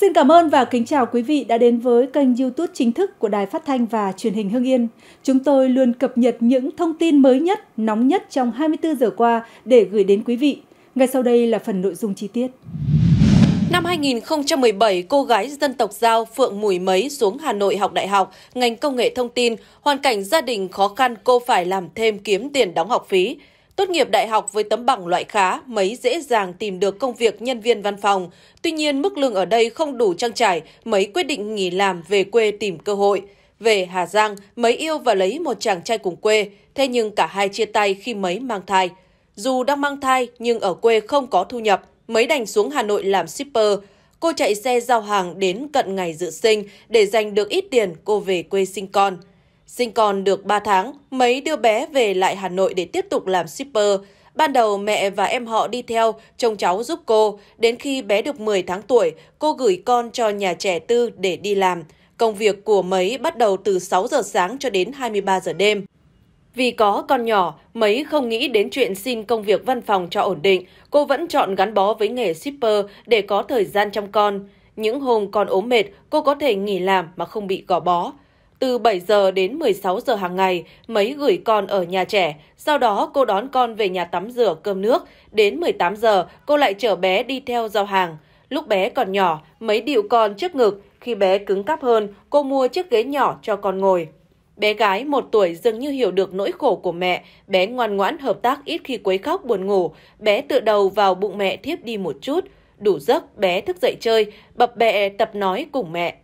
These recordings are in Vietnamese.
Xin cảm ơn và kính chào quý vị đã đến với kênh YouTube chính thức của Đài Phát thanh và Truyền hình Hưng Yên. Chúng tôi luôn cập nhật những thông tin mới nhất, nóng nhất trong 24 giờ qua để gửi đến quý vị. Ngay sau đây là phần nội dung chi tiết. Năm 2017, cô gái dân tộc Giao Phượng Mùi Mấy xuống Hà Nội học đại học, ngành công nghệ thông tin. Hoàn cảnh gia đình khó khăn, cô phải làm thêm kiếm tiền đóng học phí. Tốt nghiệp đại học với tấm bằng loại khá, mấy dễ dàng tìm được công việc nhân viên văn phòng. Tuy nhiên, mức lương ở đây không đủ trang trải, mấy quyết định nghỉ làm về quê tìm cơ hội. Về Hà Giang, mấy yêu và lấy một chàng trai cùng quê, thế nhưng cả hai chia tay khi mấy mang thai. Dù đang mang thai nhưng ở quê không có thu nhập, mấy đành xuống Hà Nội làm shipper. Cô chạy xe giao hàng đến cận ngày dự sinh để giành được ít tiền cô về quê sinh con. Sinh con được 3 tháng, mấy đưa bé về lại Hà Nội để tiếp tục làm shipper. Ban đầu mẹ và em họ đi theo, chồng cháu giúp cô. Đến khi bé được 10 tháng tuổi, cô gửi con cho nhà trẻ tư để đi làm. Công việc của mấy bắt đầu từ 6 giờ sáng cho đến 23 giờ đêm. Vì có con nhỏ, mấy không nghĩ đến chuyện xin công việc văn phòng cho ổn định. Cô vẫn chọn gắn bó với nghề shipper để có thời gian chăm con. Những hôm con ốm mệt, cô có thể nghỉ làm mà không bị gò bó. Từ 7 giờ đến 16 giờ hàng ngày, mấy gửi con ở nhà trẻ, sau đó cô đón con về nhà tắm rửa cơm nước. Đến 18 giờ, cô lại chở bé đi theo giao hàng. Lúc bé còn nhỏ, mấy điệu con trước ngực, khi bé cứng cáp hơn, cô mua chiếc ghế nhỏ cho con ngồi. Bé gái một tuổi dường như hiểu được nỗi khổ của mẹ, bé ngoan ngoãn hợp tác ít khi quấy khóc buồn ngủ, bé tựa đầu vào bụng mẹ thiếp đi một chút, đủ giấc bé thức dậy chơi, bập bẹ tập nói cùng mẹ.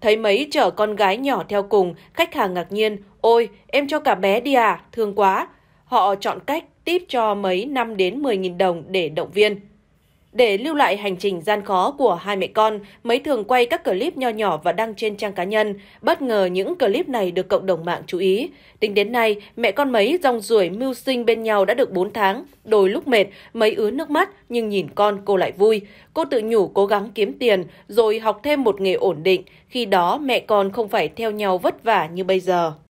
Thấy mấy chở con gái nhỏ theo cùng, khách hàng ngạc nhiên, ôi, em cho cả bé đi à, thương quá. Họ chọn cách tip cho mấy 5 đến 10.000 đồng để động viên. Để lưu lại hành trình gian khó của hai mẹ con, mấy thường quay các clip nho nhỏ và đăng trên trang cá nhân. Bất ngờ những clip này được cộng đồng mạng chú ý. Tính đến nay, mẹ con mấy rong ruổi mưu sinh bên nhau đã được 4 tháng. Đôi lúc mệt, mấy ứa nước mắt, nhưng nhìn con cô lại vui. Cô tự nhủ cố gắng kiếm tiền, rồi học thêm một nghề ổn định. Khi đó mẹ con không phải theo nhau vất vả như bây giờ.